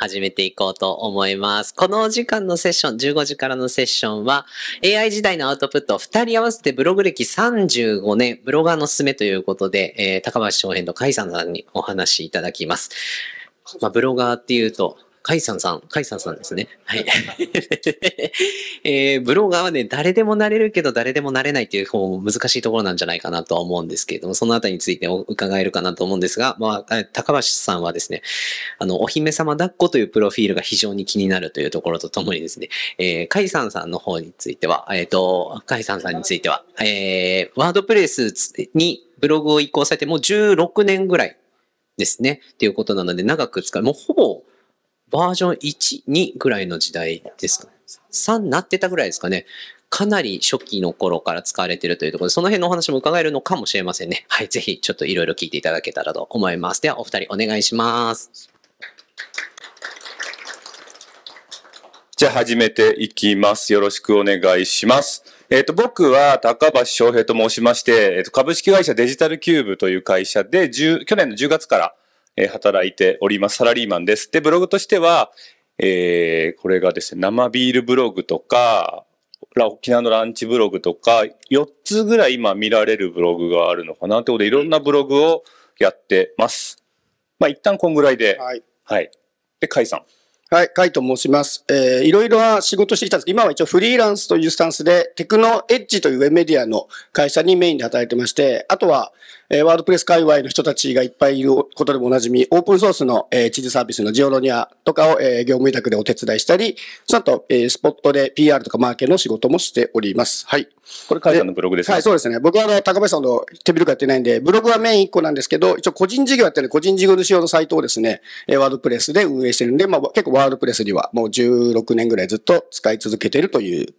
始めていこうと思います。このお時間のセッション、15時からのセッションは、AI 時代のアウトプット二2人合わせてブログ歴35年、ブロガーのすすめということで、えー、高橋翔平と甲斐さんにお話しいただきます。まあ、ブロガーっていうと、カイさんさん、カイさんさんですね。はい。えー、ブロガーはね、誰でもなれるけど誰でもなれないっていう方も難しいところなんじゃないかなとは思うんですけれども、そのあたりについて伺えるかなと思うんですが、まあ、高橋さんはですね、あの、お姫様抱っこというプロフィールが非常に気になるというところとともにですね、えー、カイさんさんの方については、えっ、ー、と、カイさんさんについては、えー、ワードプレスにブログを移行されてもう16年ぐらいですね、っていうことなので、長く使う、もうほぼ、バージョン1、2ぐらいの時代ですかね。3なってたぐらいですかね。かなり初期の頃から使われているというところで、その辺のお話も伺えるのかもしれませんね。はい、ぜひちょっといろいろ聞いていただけたらと思います。では、お二人お願いします。じゃあ始めていきます。よろしくお願いします。えっ、ー、と、僕は高橋翔平と申しまして、えっ、ー、と、株式会社デジタルキューブという会社で、去年の10月からえ働いております。サラリーマンです。で、ブログとしては、えー、これがですね、生ビールブログとか、沖縄のランチブログとか、4つぐらい今見られるブログがあるのかなってことで、いろんなブログをやってます。まあ、一旦こんぐらいで。はい。はい。で、甲斐さん。はい、甲斐と申します。えー、いろいろな仕事してきたんですけど、今は一応フリーランスというスタンスで、テクノエッジというウェブメディアの会社にメインで働いてまして、あとは、えー、ワードプレス界隈の人たちがいっぱいいることでもおなじみ、オープンソースの、えー、地図サービスのジオロニアとかを、えー、業務委託でお手伝いしたり、そのと、えー、スポットで PR とかマーケの仕事もしております。はい。これ、カイさんのブログですかはい、そうですね。僕はあの、高橋さんの手広くやってないんで、ブログはメイン1個なんですけど、一応個人事業やってる個人事業主用のサイトをですね、えー、ワードプレスで運営してるんで、まあ結構ワードプレスにはもう16年ぐらいずっと使い続けてるという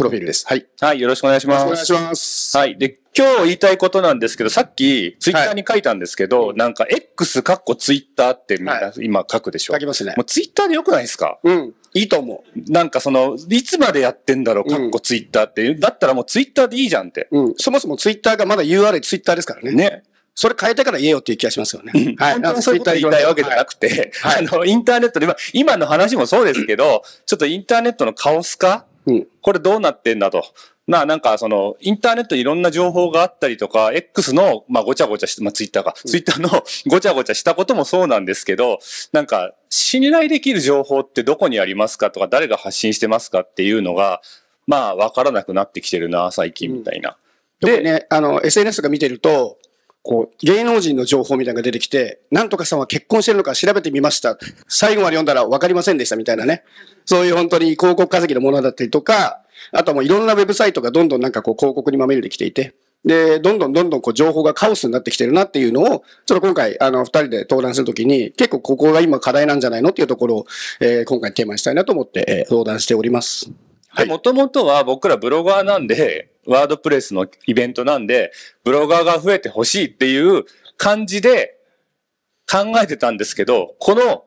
プロフィールです。はい。はい、よろしくお願いします。よろしくお願いします。はい。で、今日言いたいことなんですけど、さっき、ツイッターに書いたんですけど、はい、なんか、X かっこツイッターってみんな、今書くでしょ。書きますね。もうツイッターでよくないですかうん。いいと思う。なんかその、いつまでやってんだろう、かっこツイッターって、うん。だったらもうツイッターでいいじゃんって。うん。そもそもツイッターがまだ URL ツイッターですからね。ね。それ変えたから言えよっていう気がしますよね。うん、はい。本当にそういった言いたいわけじゃなくて、はい、あの、インターネットで、今の話もそうですけど、ちょっとインターネットのカオス化うん、これどうなってんだと。な、なんかその、インターネットいろんな情報があったりとか、X の、まあごちゃごちゃして、まあツイッターか、ツイッターの ごちゃごちゃしたこともそうなんですけど、なんか、信頼できる情報ってどこにありますかとか、誰が発信してますかっていうのが、まあ分からなくなってきてるな、最近みたいな。うん、で、ね、あの、SNS が見てると、こう、芸能人の情報みたいなのが出てきて、なんとかさんは結婚してるのか調べてみました。最後まで読んだら分かりませんでしたみたいなね。そういう本当に広告稼ぎのものだったりとか、あとはもういろんなウェブサイトがどんどんなんかこう広告にまみれてきていて、で、どんどんどんどんこう情報がカオスになってきてるなっていうのを、ちょっと今回、あの、二人で登壇するときに、結構ここが今課題なんじゃないのっていうところを、えー、今回テーマにしたいなと思って、えー、登壇しております。で、もともとは僕らブロガーなんで、ワードプレスのイベントなんで、ブロガーが増えてほしいっていう感じで考えてたんですけど、この、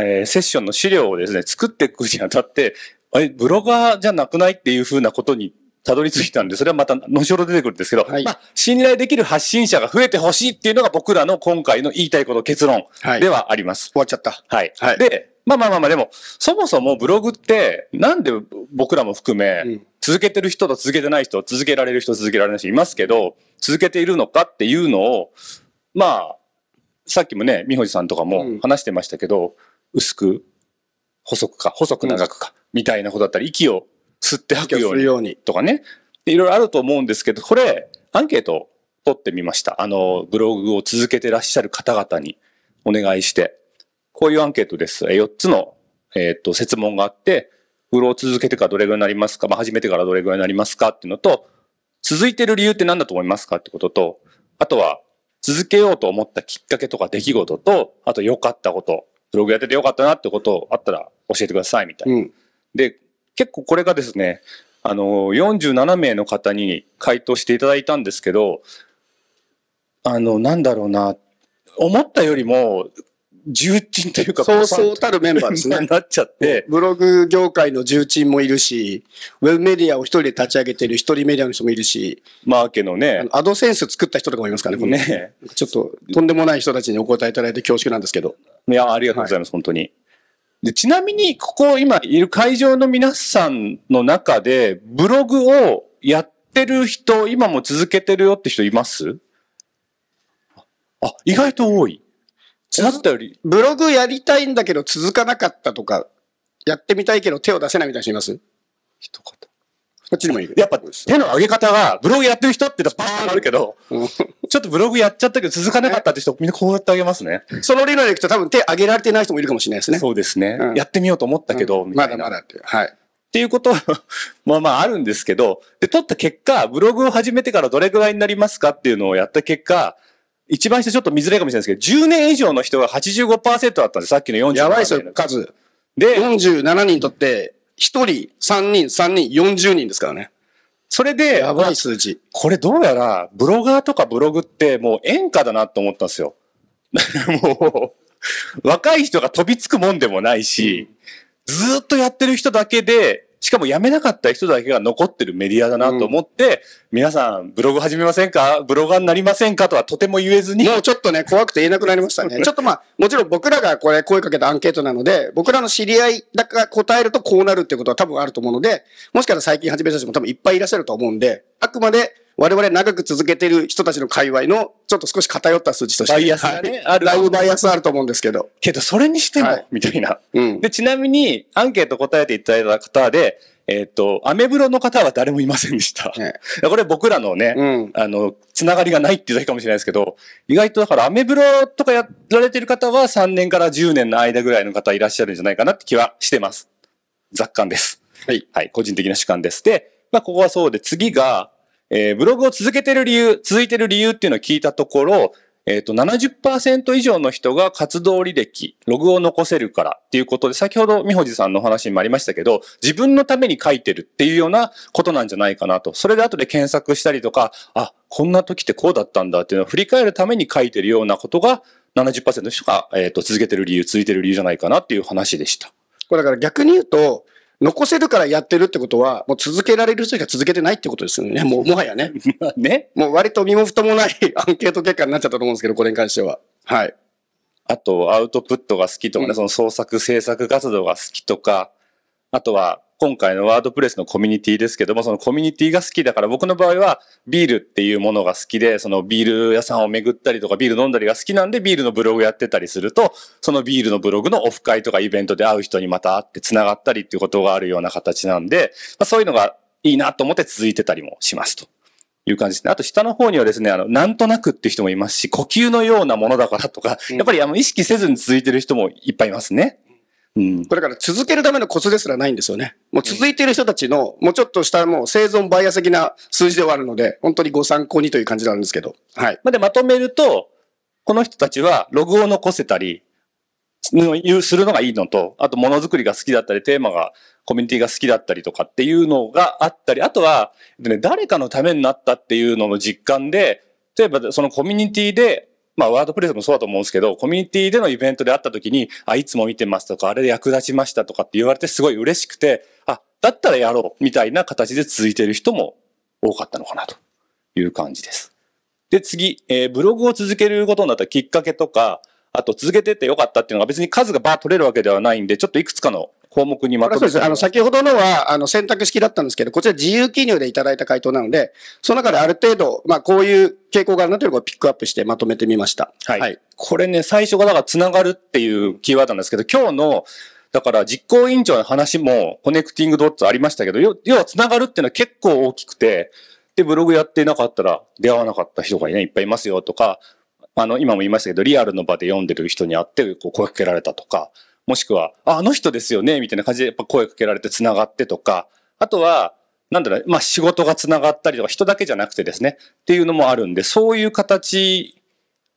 えー、セッションの資料をですね、作っていくにあたって、あれ、ブロガーじゃなくないっていうふうなことにたどり着いたんで、それはまた後ほど出てくるんですけど、はい、まあ、信頼できる発信者が増えてほしいっていうのが僕らの今回の言いたいこと結論ではあります。はい、終わっちゃった。はい。はい、で、まあまあまあまあ、でも、そもそもブログって、なんで僕らも含め、うん、続けてる人と続けてない人、続けられる人、続けられない人いますけど、続けているのかっていうのを、まあ、さっきもね、美穂さんとかも話してましたけど、うん、薄く、細くか、細く長くか、うん、みたいなことだったり、息を吸って吐くようにとかね。いろいろあると思うんですけど、これ、アンケート取ってみました。あの、ブログを続けてらっしゃる方々にお願いして。こういうアンケートです。4つの、えっ、ー、と、説問があって、ブロを続けてからどれぐらいになりますか、まあ、始めてからどれぐらいになりますかっていうのと、続いてる理由って何だと思いますかってことと、あとは、続けようと思ったきっかけとか出来事と、あと良かったこと、ブログやってて良かったなってことあったら教えてくださいみたいな。うん、で、結構これがですね、あの、47名の方に回答していただいたんですけど、あの、なんだろうな、思ったよりも、重鎮というか、そうそうたるメンバーですね。なっちゃって。ブログ業界の重鎮もいるし、ウェブメディアを一人で立ち上げてる一人メディアの人もいるし、マーケのね、アドセンス作った人とかもいますからね、ねちょっととんでもない人たちにお答えいただいて恐縮なんですけど。いや、ありがとうございます、はい、本当に。で、ちなみに、ここ今いる会場の皆さんの中で、ブログをやってる人、今も続けてるよって人いますあ、意外と多い。なったより。ブログやりたいんだけど続かなかったとか、やってみたいけど手を出せないみたいな人います一言。っちにもいる。やっぱ手の上げ方は、ブログやってる人ってバーンあるけど、ちょっとブログやっちゃったけど続かなかったって人、みんなこうやって上げますね。その理論でいくと多分手上げられてない人もいるかもしれないですね。そうですね。うん、やってみようと思ったけど、うん、まだまだっていう。はい。っていうことは まあまああるんですけど、で、取った結果、ブログを始めてからどれぐらいになりますかっていうのをやった結果、一番下ちょっと見づらいかもしれないですけど、10年以上の人が85%だったんで、す、さっきの40。やばいですよ、数。で、47人とって、一人、三人、三人、四十人ですからね。それで、やばい数字。これどうやら、ブロガーとかブログってもう演歌だなと思ったんですよ。もう、若い人が飛びつくもんでもないし、ずっとやってる人だけで、しかも辞めなかった人だけが残ってるメディアだなと思って、うん、皆さんブログ始めませんかブロガーになりませんかとはとても言えずに。もうちょっとね、怖くて言えなくなりましたね。ちょっとまあ、もちろん僕らがこれ声かけたアンケートなので、僕らの知り合いだから答えるとこうなるってことは多分あると思うので、もしかしたら最近始めた人も多分いっぱいいらっしゃると思うんで、あくまで我々長く続けてる人たちの界隈のちょっと少し偏った数字として。バイアスがね、はい、ある。だいぶバイアスあると思うんですけど。けど、それにしても、はい、みたいな、うん。で、ちなみに、アンケート答えていただいた方で、えっ、ー、と、アメブロの方は誰もいませんでした。ね、これ僕らのね、うん、あの、つながりがないっていうだけかもしれないですけど、意外とだからアメブロとかやられてる方は3年から10年の間ぐらいの方いらっしゃるんじゃないかなって気はしてます。雑感です。はい。はい、個人的な主観です。で、まあ、ここはそうで、次が、えー、ブログを続けてる理由、続いてる理由っていうのを聞いたところ、えっ、ー、と、70%以上の人が活動履歴、ログを残せるからっていうことで、先ほど美穂寺さんのお話にもありましたけど、自分のために書いてるっていうようなことなんじゃないかなと。それで後で検索したりとか、あ、こんな時ってこうだったんだっていうのを振り返るために書いてるようなことが70%の人が、えーと続けてる理由、続いてる理由じゃないかなっていう話でした。これだから逆に言うと、残せるからやってるってことは、もう続けられる人しか続けてないってことですよね。もう、もはやね。ね。もう割と身も蓋もない アンケート結果になっちゃったと思うんですけど、これに関しては。はい。あと、アウトプットが好きとかね、うん、その創作、制作活動が好きとか、あとは、今回のワードプレスのコミュニティですけども、そのコミュニティが好きだから、僕の場合はビールっていうものが好きで、そのビール屋さんを巡ったりとか、ビール飲んだりが好きなんで、ビールのブログやってたりすると、そのビールのブログのオフ会とかイベントで会う人にまた会って繋がったりっていうことがあるような形なんで、まあ、そういうのがいいなと思って続いてたりもしますと。いう感じですね。あと下の方にはですね、あの、なんとなくっていう人もいますし、呼吸のようなものだからとか、やっぱりあの、意識せずに続いてる人もいっぱいいますね。うん、これから続けるためのコツですらないんですよね。もう続いている人たちの、もうちょっとしたもう生存バイアス的な数字ではあるので、本当にご参考にという感じなんですけど。はい。までまとめると、この人たちはログを残せたり、するのがいいのと、あとものづくりが好きだったり、テーマが、コミュニティが好きだったりとかっていうのがあったり、あとは、ね、誰かのためになったっていうのの実感で、例えばそのコミュニティでまあ、ワードプレスもそうだと思うんですけど、コミュニティでのイベントで会った時に、あ、いつも見てますとか、あれで役立ちましたとかって言われてすごい嬉しくて、あ、だったらやろうみたいな形で続いている人も多かったのかなという感じです。で、次、えー、ブログを続けることになったきっかけとか、あと続けててよかったっていうのが別に数がバー取れるわけではないんで、ちょっといくつかの項目にまとめてあの、先ほどのは、あの、選択式だったんですけど、こちら自由記入でいただいた回答なので、その中である程度、まあ、こういう傾向があるなというのをピックアップしてまとめてみました。はい。はい、これね、最初がだから、つながるっていうキーワードなんですけど、今日の、だから実行委員長の話もコネクティングドッツありましたけど、要はつながるっていうのは結構大きくて、で、ブログやってなかったら出会わなかった人がね、いっぱいいますよとか、あの、今も言いましたけど、リアルの場で読んでる人に会って、こう、声かけられたとか、もしくは、あ、あの人ですよね、みたいな感じでやっぱ声かけられて繋がってとか、あとは、なんだろう、まあ仕事が繋がったりとか人だけじゃなくてですね、っていうのもあるんで、そういう形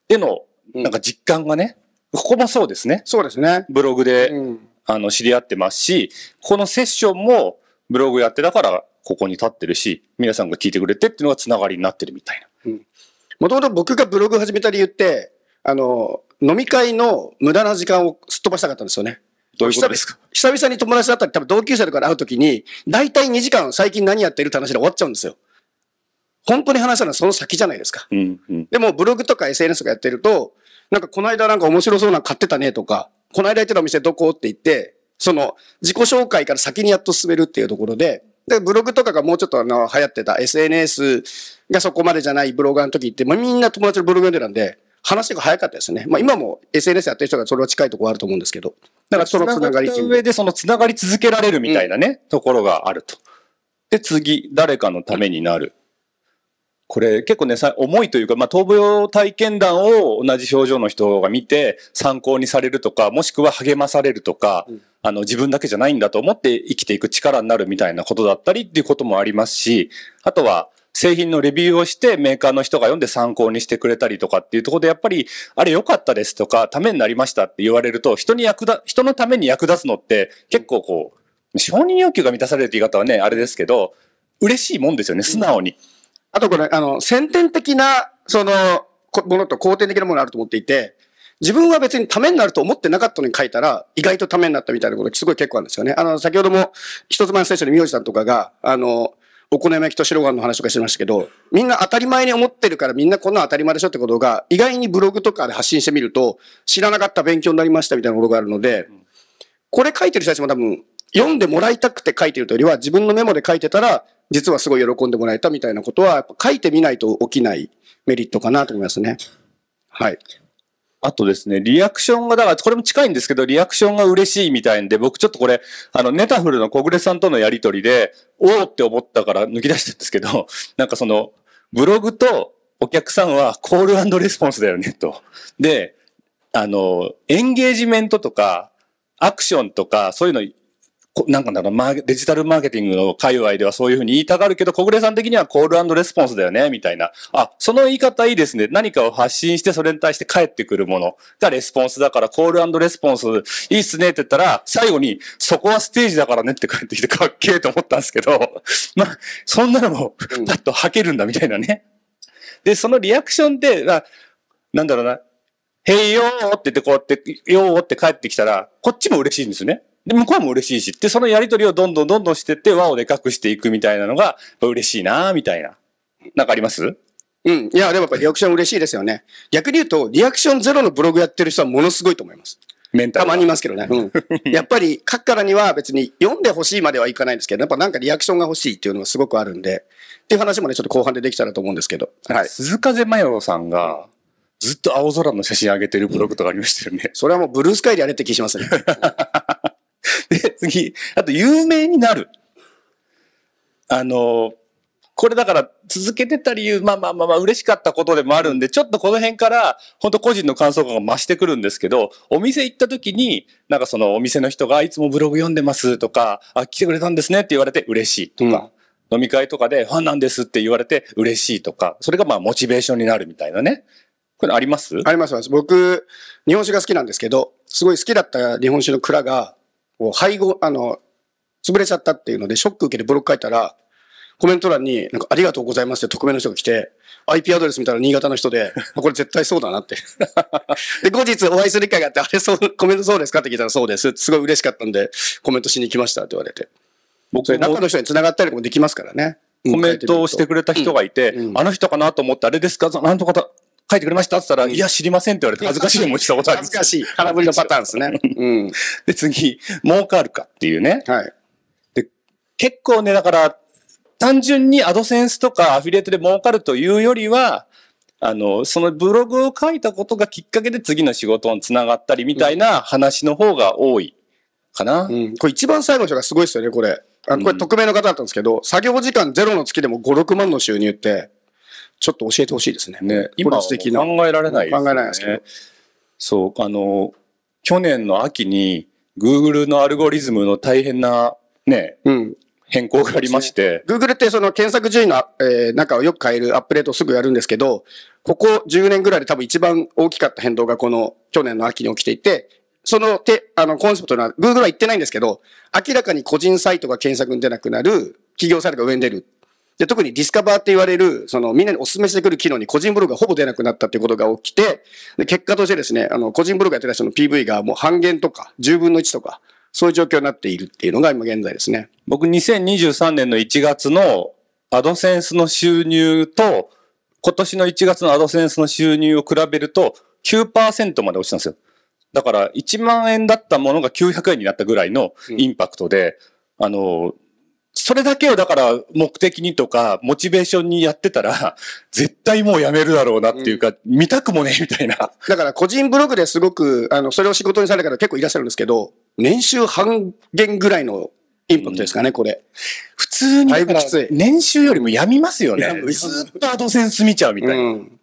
での、なんか実感がね、うん、ここもそうですね。そうですね。ブログで、うん、あの、知り合ってますし、このセッションもブログやってだから、ここに立ってるし、皆さんが聞いてくれてっていうのが繋がりになってるみたいな。もともと僕がブログ始めた理由って、あの、飲み会の無駄な時間をすっ飛ばしたかったんですよね。どういうことですか久々に友達だったり、多分同級生とかで会うときに、大体2時間最近何やってるって話で終わっちゃうんですよ。本当に話したのはその先じゃないですか。うんうん、でもブログとか SNS とかやってると、なんかこの間なんか面白そうなの買ってたねとか、この間行ってたお店どこって言って、その自己紹介から先にやっと進めるっていうところで、で、ブログとかがもうちょっとあの流行ってた SNS がそこまでじゃないブロガーの時って、まあ、みんな友達のブログ読んでたんで、話が早かったですね。まあ今も SNS やってる人がそれは近いところあると思うんですけど。だからそのつながり。上でそのつながり続けられるみたいなね、うん、ところがあると。で、次、誰かのためになる。これ結構ね、さ重いというか、まあ、闘病体験談を同じ表情の人が見て参考にされるとか、もしくは励まされるとか、うん、あの、自分だけじゃないんだと思って生きていく力になるみたいなことだったりっていうこともありますし、あとは、製品のレビューをしてメーカーの人が読んで参考にしてくれたりとかっていうところでやっぱりあれ良かったですとかためになりましたって言われると人に役立、人のために役立つのって結構こう、承認要求が満たされるって言い方はね、あれですけど、嬉しいもんですよね、素直に。うん、あとこれ、あの、先天的な、その、ものと後天的なものがあると思っていて、自分は別にためになると思ってなかったのに書いたら、意外とためになったみたいなことすごい結構あるんですよね。あの、先ほども、一つ前の聖書で名字さんとかが、あの、お好み焼きと白ご飯の話とかしてましたけど、みんな当たり前に思ってるからみんなこんな当たり前でしょってことが、意外にブログとかで発信してみると、知らなかった勉強になりましたみたいなことがあるので、これ書いてる人たちも多分、読んでもらいたくて書いてるというよりは、自分のメモで書いてたら、実はすごい喜んでもらえたみたいなことは、書いてみないと起きないメリットかなと思いますね。はい。あとですね、リアクションが、だからこれも近いんですけど、リアクションが嬉しいみたいんで、僕ちょっとこれ、あの、ネタフルの小暮さんとのやりとりで、おおって思ったから抜き出したんですけど、なんかその、ブログとお客さんはコールレスポンスだよね、と。で、あの、エンゲージメントとか、アクションとか、そういうのなんかな、ろデジタルマーケティングの界隈ではそういうふうに言いたがるけど、小暮さん的にはコールレスポンスだよね、みたいな。あ、その言い方いいですね。何かを発信してそれに対して返ってくるものがレスポンスだから、コールレスポンスいいっすねって言ったら、最後に、そこはステージだからねって返ってきてかっけえと思ったんですけど、まあ、そんなのも、パッと吐けるんだみたいなね。で、そのリアクションで、あなんだろうな、へいよーって言ってこうやって、よーって帰ってきたら、こっちも嬉しいんですね。で、向こうも嬉しいし、で、そのやりとりをどんどんどんどんしてって、輪をでかくしていくみたいなのが、嬉しいなみたいな。なんかありますうん。いや、でもやっぱリアクション嬉しいですよね。逆に言うと、リアクションゼロのブログやってる人はものすごいと思います。メンタル。たまにいますけどね。うん。やっぱり書くからには別に読んでほしいまではいかないんですけど、やっぱなんかリアクションが欲しいっていうのはすごくあるんで、っていう話もね、ちょっと後半でできたらと思うんですけど。はい。鈴風真世さんが、ずっと青空の写真上げてるブログとかありましたよね。それはもうブルースカイでやれって気しますね。で、次、あと有名になる。あの、これだから続けてた理由、まあまあまあまあ嬉しかったことでもあるんで、ちょっとこの辺から、本当個人の感想が増してくるんですけど、お店行った時に、なんかそのお店の人がいつもブログ読んでますとか、あ、来てくれたんですねって言われて嬉しいとか、うん、飲み会とかでファンなんですって言われて嬉しいとか、それがまあモチベーションになるみたいなね。これありますあります、僕、日本酒が好きなんですけど、すごい好きだった日本酒の蔵が、こう配合、あの、潰れちゃったっていうので、ショック受けてブロック書いたら、コメント欄に、なんか、ありがとうございますって匿名の人が来て、IP アドレス見たら新潟の人で、これ絶対そうだなって で、後日お会いする機会があって、あれそう、コメントそうですかって聞いたらそうです。すごい嬉しかったんで、コメントしに来ましたって言われて。僕中の人に繋がったりもできますからね。コメントをしてくれた人がいて、うんうん、あの人かなと思って、あれですかなんとかだ、書いてくれましたって言ったら、いや、知りませんって言われて 恥ずかしい思いしたことあるんです恥ずかしい。空振りのパターンですね。うん。で、次、儲かるかっていうね。はい。で、結構ね、だから、単純にアドセンスとかアフィリエイトで儲かるというよりは、あの、そのブログを書いたことがきっかけで次の仕事につながったりみたいな話の方が多いかな。うん。これ一番最後の人がすごいですよね、これ。あこれ匿名の方だったんですけど、うん、作業時間ゼロの月でも5、6万の収入って、ちょっと教えてほしいですね。ね、今な考えられない、ね、考えられないですけど。そう、あの、去年の秋に、Google のアルゴリズムの大変な、ね、うん、変更がありまして。ね、Google ってその検索順位の、えー、中をよく変えるアップデートをすぐやるんですけど、ここ10年ぐらいで多分一番大きかった変動がこの去年の秋に起きていて、そのて、あの、コンセプトな、Google は言ってないんですけど、明らかに個人サイトが検索に出なくなる、企業サイトが上に出るで、特にディスカバーって言われる、そのみんなにお勧めしてくる機能に個人ブログがほぼ出なくなったっていうことが起きて、で、結果としてですね、あの、個人ブログやってた人の PV がもう半減とか、10分の1とか、そういう状況になっているっていうのが今現在ですね。僕2023年の1月のアドセンスの収入と、今年の1月のアドセンスの収入を比べると9%まで落ちたんですよ。だから1万円だったものが900円になったぐらいのインパクトで、うん、あの、それだけをだから目的にとか、モチベーションにやってたら、絶対もうやめるだろうなっていうか、うん、見たくもねみたいな。だから個人ブログですごく、あの、それを仕事にされる方結構いらっしゃるんですけど、年収半減ぐらいのインパクトですかね、うん、これ。普通に、年収よりもやみますよね。ずっとアドセンス見ちゃうみたいな。うん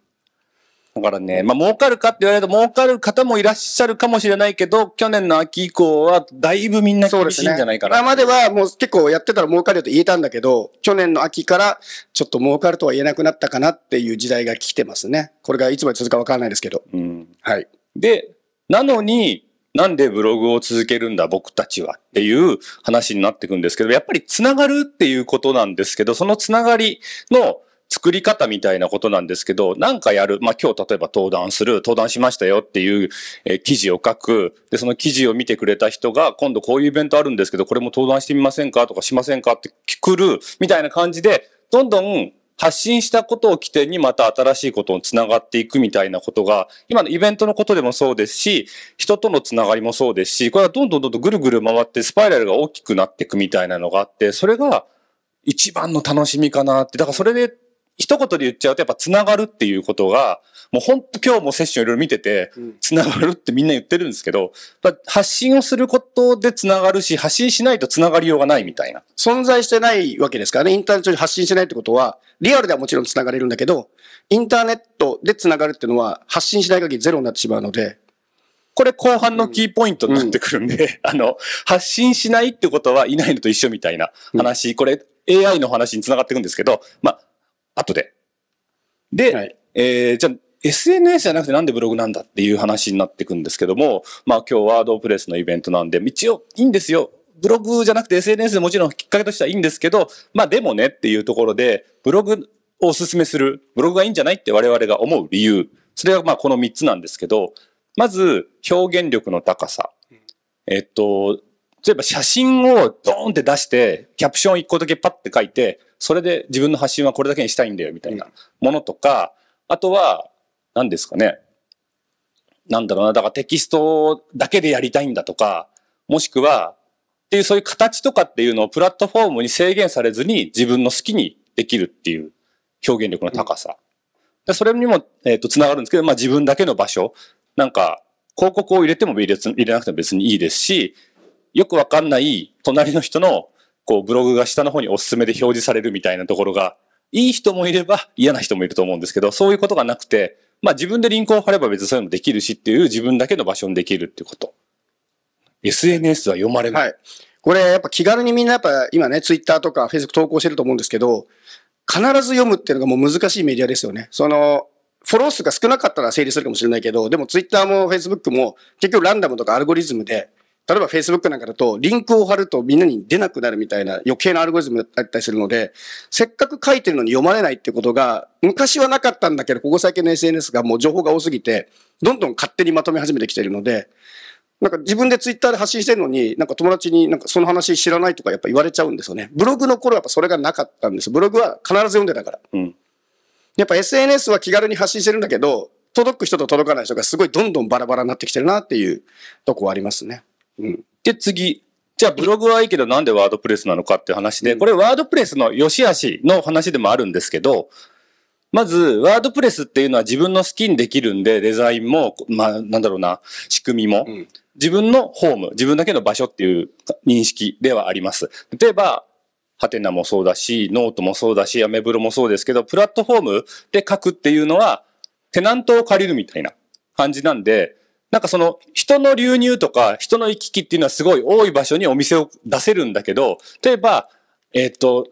だからね、まあ、儲かるかって言われると、儲かる方もいらっしゃるかもしれないけど、去年の秋以降は、だいぶみんな厳しいんじゃないかな。ね、今まではもう結構やってたら儲かると言えたんだけど、去年の秋から、ちょっと儲かるとは言えなくなったかなっていう時代が来てますね。これがいつまで続くかわからないですけど。うん。はい。で、なのに、なんでブログを続けるんだ僕たちはっていう話になってくんですけど、やっぱりつながるっていうことなんですけど、そのつながりの作り方みたいなことなんですけど、なんかやる。まあ、今日例えば登壇する、登壇しましたよっていう、え記事を書く。で、その記事を見てくれた人が、今度こういうイベントあるんですけど、これも登壇してみませんかとかしませんかってくる、みたいな感じで、どんどん発信したことを起点にまた新しいことにつながっていくみたいなことが、今のイベントのことでもそうですし、人とのつながりもそうですし、これはどんどんどんどんぐるぐる回ってスパイラルが大きくなっていくみたいなのがあって、それが一番の楽しみかなって。だからそれで一言で言っちゃうとやっぱつながるっていうことが、もうほんと今日もセッションいろいろ見てて、つながるってみんな言ってるんですけど、発信をすることでつながるし、発信しないとつながりようがないみたいな。存在してないわけですからね。インターネットに発信してないってことは、リアルではもちろんつながれるんだけど、インターネットでつながるっていうのは発信しない限りゼロになってしまうので、これ後半のキーポイントになってくるんで、うんうん、あの、発信しないってことはいないのと一緒みたいな話、うん、これ AI の話につながっていくんですけど、まあ、後で。で、はい、えー、じゃあ、SNS じゃなくてなんでブログなんだっていう話になってくんですけども、まあ今日ワードプレスのイベントなんで、一応いいんですよ。ブログじゃなくて SNS でもちろんきっかけとしてはいいんですけど、まあでもねっていうところで、ブログをおすすめする、ブログがいいんじゃないって我々が思う理由。それがまあこの3つなんですけど、まず表現力の高さ。えっと、例えば写真をドーンって出して、キャプション1個だけパッて書いて、それで自分の発信はこれだけにしたいんだよ、みたいなものとか、あとは、何ですかね。なんだろうな、だからテキストだけでやりたいんだとか、もしくは、っていうそういう形とかっていうのをプラットフォームに制限されずに自分の好きにできるっていう表現力の高さ。でそれにも、えー、と繋がるんですけど、まあ自分だけの場所。なんか、広告を入れても入れなくても別にいいですし、よくわかんない隣の人のこうブログが下の方におすすめで表示されるみたいなところが、いい人もいれば嫌な人もいると思うんですけど、そういうことがなくて、まあ自分でリンクを貼れば別にそういうのもできるしっていう自分だけの場所にできるっていうこと。SNS は読まれない。はい。これやっぱ気軽にみんなやっぱ今ね、ツイッターとか f a c e b o o k 投稿してると思うんですけど、必ず読むっていうのがもう難しいメディアですよね。その、フォロー数が少なかったら整理するかもしれないけど、でもツイッターも Facebook も結局ランダムとかアルゴリズムで例えば Facebook なんかだと、リンクを貼るとみんなに出なくなるみたいな余計なアルゴリズムだったりするので、せっかく書いてるのに読まれないってことが、昔はなかったんだけど、ここ最近の SNS がもう情報が多すぎて、どんどん勝手にまとめ始めてきてるので、なんか自分で Twitter で発信してるのに、なんか友達になんかその話知らないとかやっぱ言われちゃうんですよね。ブログの頃はやっぱそれがなかったんです。ブログは必ず読んでたから。うん、やっぱ SNS は気軽に発信してるんだけど、届く人と届かない人がすごいどんどんバラバラになってきてるなっていうとこはありますね。うん、で、次。じゃあブログはいいけどなんでワードプレスなのかって話で、これワードプレスの良し悪しの話でもあるんですけど、まず、ワードプレスっていうのは自分の好きにできるんで、デザインも、まあ、なんだろうな、仕組みも、自分のホーム、自分だけの場所っていう認識ではあります。例えば、ハテナもそうだし、ノートもそうだし、アメブロもそうですけど、プラットフォームで書くっていうのは、テナントを借りるみたいな感じなんで、なんかその人の流入とか人の行き来っていうのはすごい多い場所にお店を出せるんだけど、例えば、えっ、ー、と、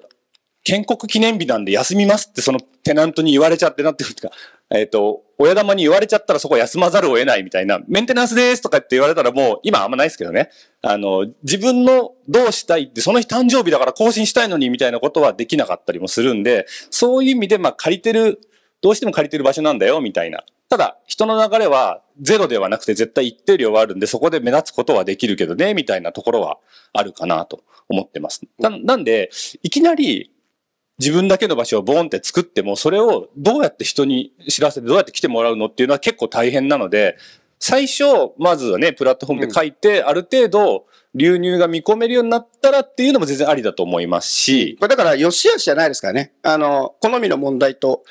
建国記念日なんで休みますってそのテナントに言われちゃってなってるとか、えっ、ー、と、親玉に言われちゃったらそこ休まざるを得ないみたいな、メンテナンスですとかって言われたらもう今あんまないですけどね。あの、自分のどうしたいって、その日誕生日だから更新したいのにみたいなことはできなかったりもするんで、そういう意味でまあ借りてる、どうしても借りてる場所なんだよみたいなただ、人の流れはゼロではなくて絶対一定量はあるんで、そこで目立つことはできるけどね、みたいなところはあるかなと思ってます。ななんで、いきなり自分だけの場所をボーンって作っても、それをどうやって人に知らせて、どうやって来てもらうのっていうのは結構大変なので、最初、まずはね、プラットフォームで書いて、ある程度、流入が見込めるようになったらっていうのも全然ありだと思いますし。これだから、よしあしじゃないですからね。あの、好みの問題と、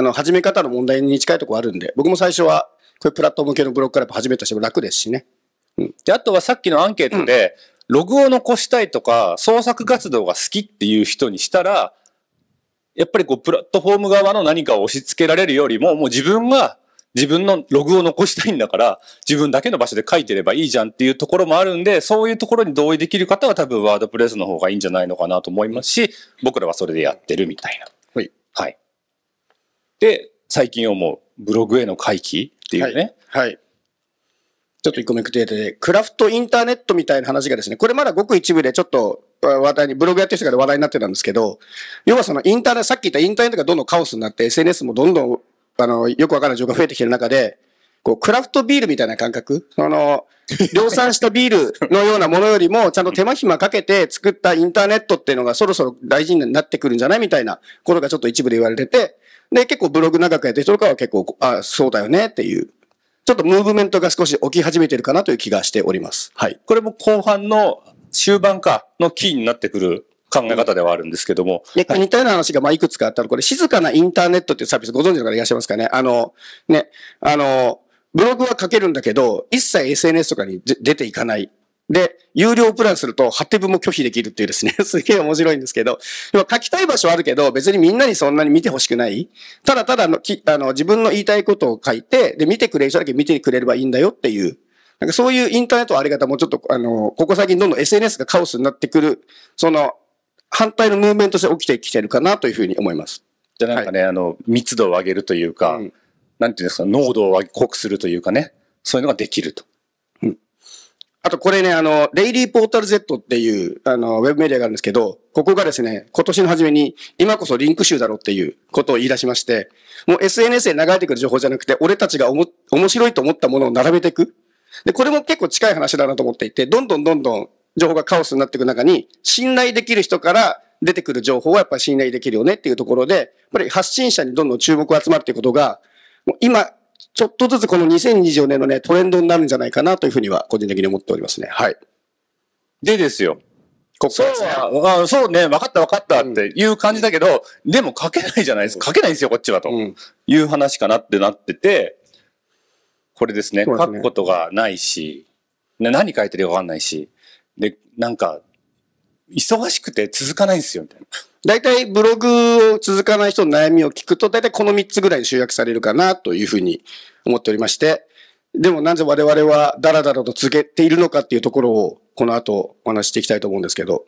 あの、始め方の問題に近いとこあるんで、僕も最初は、こういうプラットフォーム系のブロックから始めたしても楽ですしね。うん。で、あとはさっきのアンケートで、ログを残したいとか、創作活動が好きっていう人にしたら、やっぱりこう、プラットフォーム側の何かを押し付けられるよりも、もう自分が自分のログを残したいんだから、自分だけの場所で書いてればいいじゃんっていうところもあるんで、そういうところに同意できる方は多分ワードプレスの方がいいんじゃないのかなと思いますし、僕らはそれでやってるみたいな。はい。はい。で、最近思うブログへの回帰っていうね。はい。はい、ちょっと一個目くてで、クラフトインターネットみたいな話がですね、これまだごく一部でちょっと話題に、ブログやってる人が話題になってたんですけど、要はそのインターネット、さっき言ったインターネットがどんどんカオスになって、SNS もどんどん、あの、よくわからない情報が増えてきてる中で、こう、クラフトビールみたいな感覚、その、量産したビールのようなものよりも、ちゃんと手間暇かけて作ったインターネットっていうのがそろそろ大事になってくるんじゃないみたいなことがちょっと一部で言われてて、で、結構ブログ長くやってる人とかは結構、あ、そうだよねっていう、ちょっとムーブメントが少し起き始めてるかなという気がしております。はい。これも後半の終盤かのキーになってくる考え方ではあるんですけども。で、はい、似たような話がまあいくつかあったの、これ、静かなインターネットっていうサービスご存知の方いらっしゃいますかねあの、ね、あの、ブログは書けるんだけど、一切 SNS とかに出ていかない。で、有料プランすると、発展ブも拒否できるっていうですね すげえ面白いんですけど、書きたい場所あるけど、別にみんなにそんなに見てほしくない。ただただのきあの自分の言いたいことを書いて、で、見てくれる人だけ見てくれればいいんだよっていう。なんかそういうインターネットのあり方もちょっと、あの、ここ最近どんどん SNS がカオスになってくる、その、反対のムーブメントして起きてきてるかなというふうに思います。じゃなんかね、はい、あの、密度を上げるというか、うん、なんていうんですか、濃度を濃くするというかね、そういうのができると。あとこれね、あの、レイリーポータル Z っていう、あの、ウェブメディアがあるんですけど、ここがですね、今年の初めに、今こそリンク集だろっていうことを言い出しまして、もう SNS で流れてくる情報じゃなくて、俺たちがおも、面白いと思ったものを並べていく。で、これも結構近い話だなと思っていて、どんどんどんどん情報がカオスになっていく中に、信頼できる人から出てくる情報はやっぱり信頼できるよねっていうところで、やっぱり発信者にどんどん注目が集まるっていうことが、もう今、ちょっとずつこの2024年のね、トレンドになるんじゃないかなというふうには、個人的に思っておりますね。はい。でですよ。ここそうあそうね、分かった分かったっていう感じだけど、うん、でも書けないじゃないですか。書けないんですよ、こっちはと。うん、いう話かなってなってて、これですね。すね書くことがないし、何書いてるか分かんないし、で、なんか、忙しくて続かないんですよ、みたいな。大体ブログを続かない人の悩みを聞くと、大体この3つぐらいに集約されるかなというふうに思っておりまして、でもなぜ我々はダラダラと続けているのかっていうところを、この後お話していきたいと思うんですけど。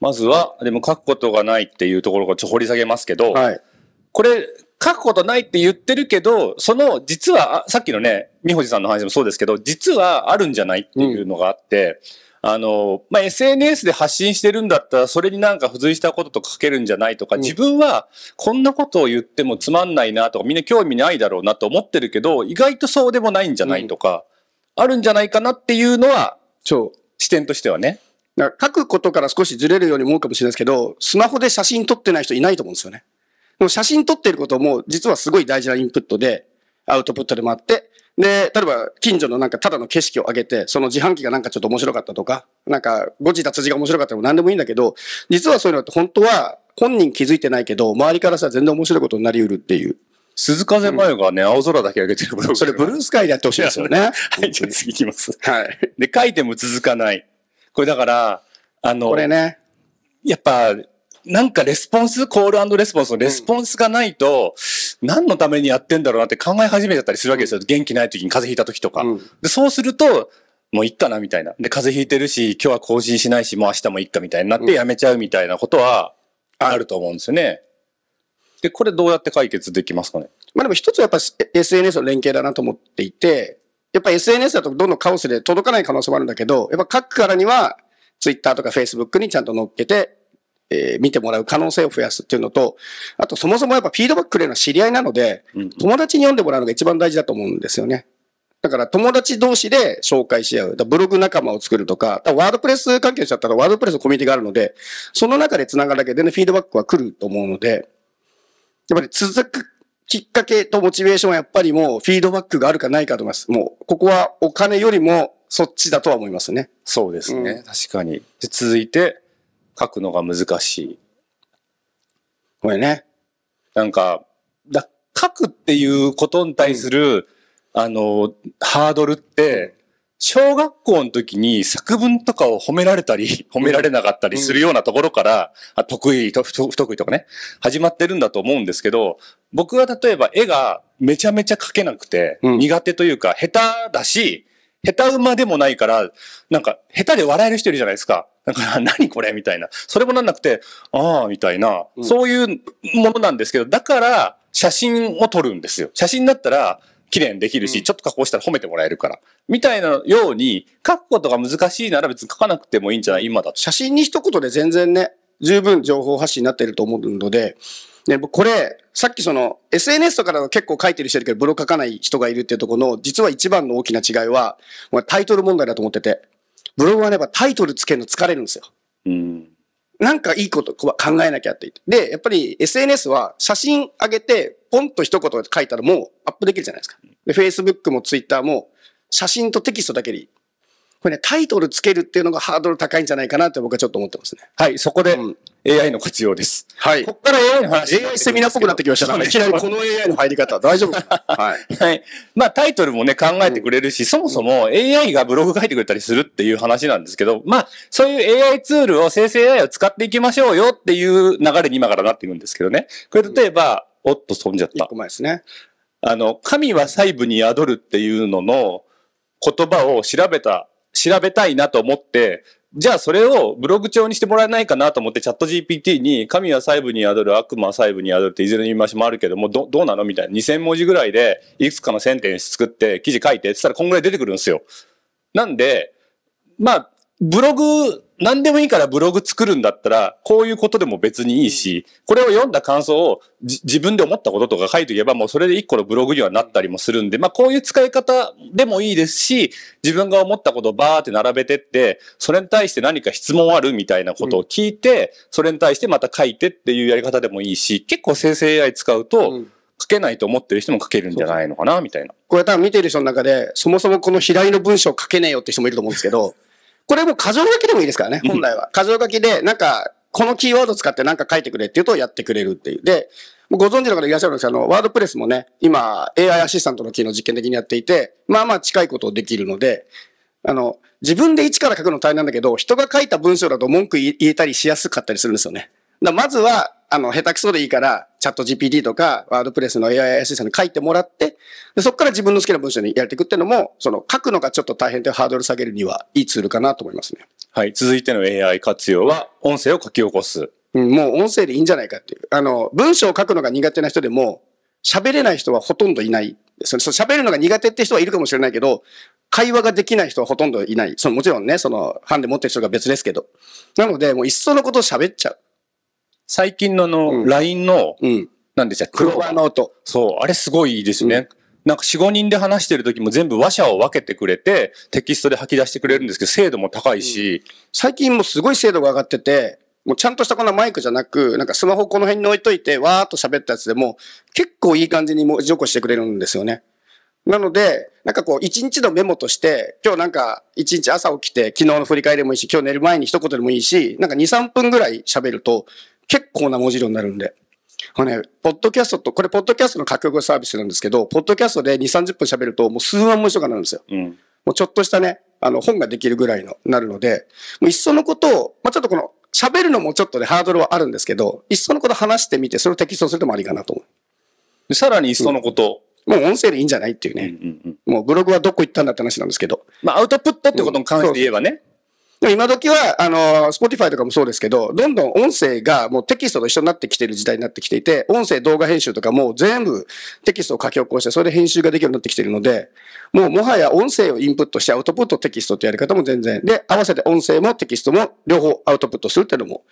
まずは、でも書くことがないっていうところをちょ掘り下げますけど、はい、これ、書くことないって言ってるけど、その、実は、さっきのね、美穂さんの話もそうですけど、実はあるんじゃないっていうのがあって、うんあの、まあ、SNS で発信してるんだったら、それになんか付随したこととか書けるんじゃないとか、自分はこんなことを言ってもつまんないなとか、みんな興味ないだろうなと思ってるけど、意外とそうでもないんじゃないとか、あるんじゃないかなっていうのは、そう。視点としてはね。だから書くことから少しずれるように思うかもしれないですけど、スマホで写真撮ってない人いないと思うんですよね。でも写真撮ってることも、実はすごい大事なインプットで、アウトプットでもあって、で、例えば、近所のなんかただの景色を上げて、その自販機がなんかちょっと面白かったとか、なんか、誤字脱字が面白かったとか何でもいいんだけど、実はそういうのって本当は、本人気づいてないけど、周りからさ、全然面白いことになりうるっていう。鈴風真がね、うん、青空だけ上げてるブそれブルースカイでやってほしいですよね。はい、じゃあ次いきます。はい。で、書いても続かない。これだから、あの、これね。やっぱ、なんかレスポンス、コールレスポンスのレスポンスがないと、うん何のためにやってんだろうなって考え始めちゃったりするわけですよ。元気ない時に風邪ひいた時とか。うん、で、そうすると、もういっかなみたいな。で、風邪ひいてるし、今日は更新しないし、もう明日もいっかみたいになってやめちゃうみたいなことはあると思うんですよね。で、これどうやって解決できますかねまあでも一つはやっぱ SNS の連携だなと思っていて、やっぱ SNS だとどんどんカオスで届かない可能性もあるんだけど、やっぱ書くからには Twitter とか Facebook にちゃんと乗っけて、えー、見てもらう可能性を増やすっていうのと、あとそもそもやっぱフィードバックくれるのは知り合いなので、友達に読んでもらうのが一番大事だと思うんですよね。だから友達同士で紹介し合う。ブログ仲間を作るとか、かワードプレス関係者だったらワードプレスのコミュニティがあるので、その中で繋がるだけで、ね、フィードバックは来ると思うので、やっぱり続くきっかけとモチベーションはやっぱりもうフィードバックがあるかないかと思います。もう、ここはお金よりもそっちだとは思いますね。そうですね。うん、確かに。で続いて、書くのが難しい。これね。なんか、だ書くっていうことに対する、うん、あの、ハードルって、小学校の時に作文とかを褒められたり、褒められなかったりするようなところから、うん、得意と、不得意とかね、始まってるんだと思うんですけど、僕は例えば絵がめちゃめちゃ描けなくて、うん、苦手というか、下手だし、下手馬でもないから、なんか、下手で笑える人いるじゃないですか。だから 何これみたいな。それもなんなくて、ああ、みたいな、うん、そういうものなんですけど、だから写真を撮るんですよ。写真だったら、綺麗にできるし、うん、ちょっと加工したら褒めてもらえるから。みたいなように、書くことが難しいなら別に書かなくてもいいんじゃない今だと。写真に一言で全然ね、十分情報発信になっていると思うので、ね、これ、さっきその SNS とかだと結構書いてる人いるけどブログ書かない人がいるっていうところの実は一番の大きな違いは、タイトル問題だと思ってて。ブログはね、やっぱタイトルつけるの疲れるんですよ。うん。なんかいいこと考えなきゃって言って。で、やっぱり SNS は写真上げて、ポンと一言書いたらもうアップできるじゃないですか。で、Facebook も Twitter も写真とテキストだけでこれね、タイトルつけるっていうのがハードル高いんじゃないかなって僕はちょっと思ってますね。はい、そこで、AI の活用です。はい。ここから AI の話。AI セミナーっぽくなってきましたから、ね、いきなりこの AI の入り方、大丈夫はい。はい。まあタイトルもね、考えてくれるし、うん、そもそも AI がブログ書いてくれたりするっていう話なんですけど、まあ、そういう AI ツールを、生成 AI を使っていきましょうよっていう流れに今からなっていくんですけどね。これ例えば、うん、おっと飛んじゃった。一個前ですね。あの、神は細部に宿るっていうのの言葉を調べた調べたいなと思って、じゃあそれをブログ帳にしてもらえないかなと思ってチャット GPT に神は細部に宿る悪魔は細部に宿るっていずれの言い回しもあるけどもどうなのみたいな2000文字ぐらいでいくつかのセンテンス作って記事書いてって言ったらこんぐらい出てくるんですよ。なんで、まあ、ブログ何でもいいからブログ作るんだったら、こういうことでも別にいいし、これを読んだ感想を自分で思ったこととか書いておけば、もうそれで一個のブログにはなったりもするんで、まあこういう使い方でもいいですし、自分が思ったことをバーって並べてって、それに対して何か質問あるみたいなことを聞いて、それに対してまた書いてっていうやり方でもいいし、結構生成 AI 使うと、書けないと思ってる人も書けるんじゃないのかな、みたいな。これ多分見てる人の中で、そもそもこの左の文章書けねえよって人もいると思うんですけど、これも過剰書きでもいいですからね、本来は。過剰書きで、なんか、このキーワード使ってなんか書いてくれっていうとやってくれるっていう。で、ご存知の方いらっしゃるんですけど、あの、ワードプレスもね、今、AI アシスタントの機能実験的にやっていて、まあまあ近いことをできるので、あの、自分で一から書くの大変なんだけど、人が書いた文章だと文句言えたりしやすかったりするんですよね。だまずは、あの、下手くそでいいから、チャット GPT とか、ワードプレスの AI アシスタに書いてもらって、でそこから自分の好きな文章にやっていくっていうのも、その書くのがちょっと大変というハードル下げるにはいいツールかなと思いますね。はい。続いての AI 活用は、音声を書き起こす。うん、もう音声でいいんじゃないかっていう。あの、文章を書くのが苦手な人でも、喋れない人はほとんどいないです喋るのが苦手って人はいるかもしれないけど、会話ができない人はほとんどいない。そのもちろんね、その、ハンデ持ってる人が別ですけど。なので、もういっそのこと喋っちゃう。最近のあの、LINE の、なんでしたっけクロバート。そう、あれすごいいいですね。なんか4、5人で話してる時も全部話者を分けてくれて、テキストで吐き出してくれるんですけど、精度も高いし。最近もすごい精度が上がってて、もうちゃんとしたこんなマイクじゃなく、なんかスマホこの辺に置いといて、わーっと喋ったやつでも、結構いい感じに文字起こしてくれるんですよね。なので、なんかこう、一日のメモとして、今日なんか、一日朝起きて、昨日の振り返りでもいいし、今日寝る前に一言でもいいし、なんか2、3分ぐらい喋ると、結構な文字量になるんで。これね、ポッドキャストと、これ、ポッドキャストの各語サービスなんですけど、ポッドキャストで2、30分喋ると、もう数万文字とかなるんですよ。うん、もうちょっとしたね、あの、本ができるぐらいの、なるので、もういっそのことを、まあ、ちょっとこの、喋るのもちょっとね、ハードルはあるんですけど、いっそのこと話してみて、それをテキストするのもありかなと思う。さらにいっそのこと、うん、もう音声でいいんじゃないっていうね、うんうんうん、もうブログはどこ行ったんだって話なんですけど。まあ、アウトプットってことに関して言えばね、でも今時は、あの、Spotify とかもそうですけど、どんどん音声がもうテキストと一緒になってきてる時代になってきていて、音声動画編集とかも全部テキストを書き起こして、それで編集ができるようになってきてるので、もうもはや音声をインプットしてアウトプットテキストってやり方も全然。で、合わせて音声もテキストも両方アウトプットするっていうのも、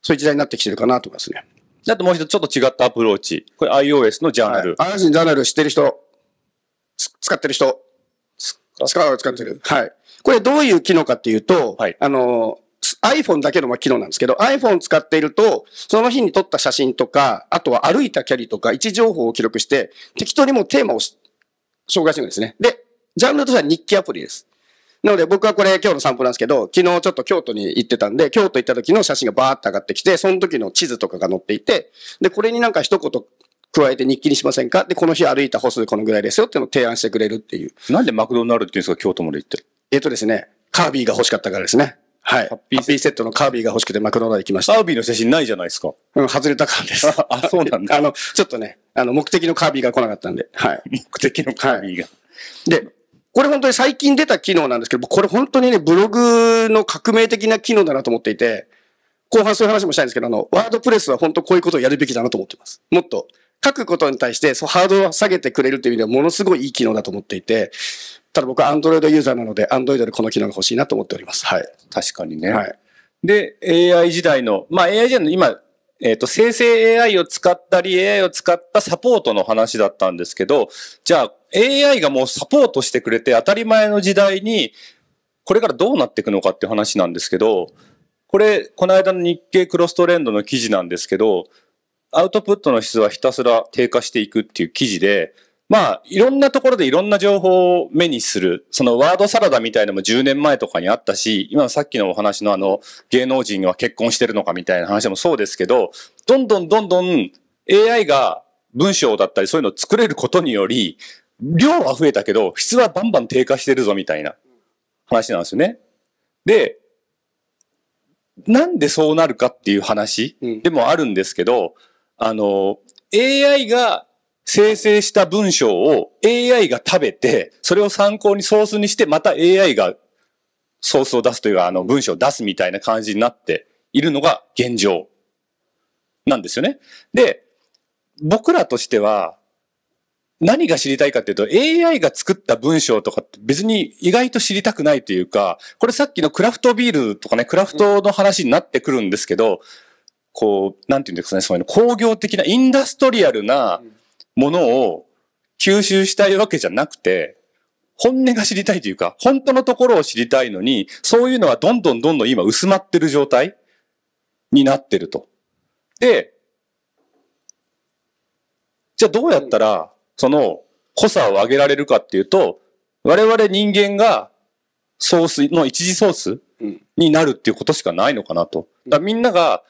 そういう時代になってきてるかなと思いますね。あともう一つちょっと違ったアプローチ。これ iOS のジャーナル。はい、iOS のジャーナル知ってる人、使ってる人、使う、使ってる。はい。これどういう機能かっていうと、はい、あの、iPhone だけの機能なんですけど、iPhone 使っていると、その日に撮った写真とか、あとは歩いた距離とか、位置情報を記録して、適当にもうテーマを紹介していんですね。で、ジャンルとしては日記アプリです。なので僕はこれ今日の散歩なんですけど、昨日ちょっと京都に行ってたんで、京都行った時の写真がバーって上がってきて、その時の地図とかが載っていて、で、これになんか一言加えて日記にしませんかで、この日歩いた歩数このぐらいですよっていうのを提案してくれるっていう。なんでマクドナルドっていうんですか、京都まで行って。えっ、ー、とですね、カービィが欲しかったからですね。はい。ハッピーセットのカービィが欲しくてマクドナルド行きました。カービィの写真ないじゃないですか。うん、外れたからです。あ、そうなんだ。あの、ちょっとね、あの、目的のカービィが来なかったんで。はい。目的のカービィが、はい。で、これ本当に最近出た機能なんですけど、これ本当にね、ブログの革命的な機能だなと思っていて、後半そういう話もしたいんですけど、あの、ワードプレスは本当こういうことをやるべきだなと思ってます。もっと、書くことに対して、そう、ハードを下げてくれるという意味ではものすごいいい機能だと思っていて、ただ僕はアンドロイドユーザーなので、アンドロイドでこの機能が欲しいなと思っております。はい。確かにね。はい。で、AI 時代の、まあ AI 時代の今、えっ、ー、と、生成 AI を使ったり、AI を使ったサポートの話だったんですけど、じゃあ AI がもうサポートしてくれて当たり前の時代に、これからどうなっていくのかっていう話なんですけど、これ、この間の日経クロストレンドの記事なんですけど、アウトプットの質はひたすら低下していくっていう記事で、まあ、いろんなところでいろんな情報を目にする、そのワードサラダみたいなのも10年前とかにあったし、今さっきのお話のあの、芸能人は結婚してるのかみたいな話もそうですけど、どんどんどんどん AI が文章だったりそういうのを作れることにより、量は増えたけど、質はバンバン低下してるぞみたいな話なんですよね。で、なんでそうなるかっていう話でもあるんですけど、あの、AI が生成した文章を AI が食べて、それを参考にソースにして、また AI がソースを出すというか、あの文章を出すみたいな感じになっているのが現状なんですよね。で、僕らとしては、何が知りたいかっていうと AI が作った文章とか別に意外と知りたくないというか、これさっきのクラフトビールとかね、クラフトの話になってくるんですけど、こう、なんていうんですかね、そういうの工業的なインダストリアルな、うんものを吸収したいわけじゃなくて、本音が知りたいというか、本当のところを知りたいのに、そういうのはどんどんどんどん今薄まってる状態になってると。で、じゃあどうやったら、その濃さを上げられるかっていうと、我々人間がソースの一次ソースになるっていうことしかないのかなと。だみんなが、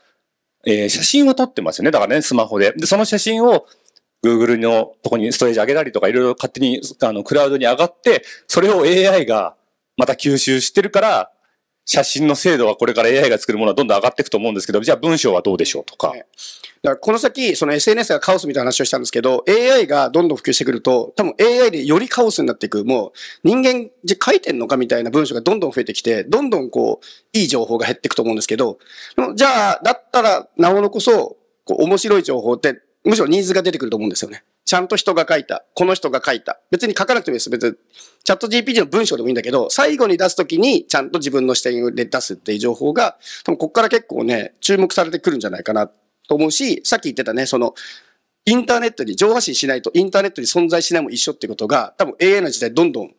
えー、写真は撮ってますよね。だからね、スマホで。で、その写真を Google のとこにストレージ上げたりとか、いろいろ勝手に、あの、クラウドに上がって、それを AI がまた吸収してるから、写真の精度はこれから AI が作るものはどんどん上がっていくと思うんですけど、じゃあ文章はどうでしょうとか。だからこの先、その SNS がカオスみたいな話をしたんですけど、AI がどんどん普及してくると、多分 AI でよりカオスになっていく、もう人間じゃ書いてんのかみたいな文章がどんどん増えてきて、どんどんこう、いい情報が減っていくと思うんですけど、じゃあ、だったら、なおのこそ、こう面白い情報ってむしろニーズが出てくると思うんですよね。ちゃんと人が書いた。この人が書いた。別に書かなくてもいいです。別に。チャット GPT の文章でもいいんだけど、最後に出すときにちゃんと自分の視点で出すっていう情報が、多分ここから結構ね、注目されてくるんじゃないかなと思うし、さっき言ってたね、その、インターネットに上発信しないとインターネットに存在しないも一緒ってことが、多分 AI の時代どんどん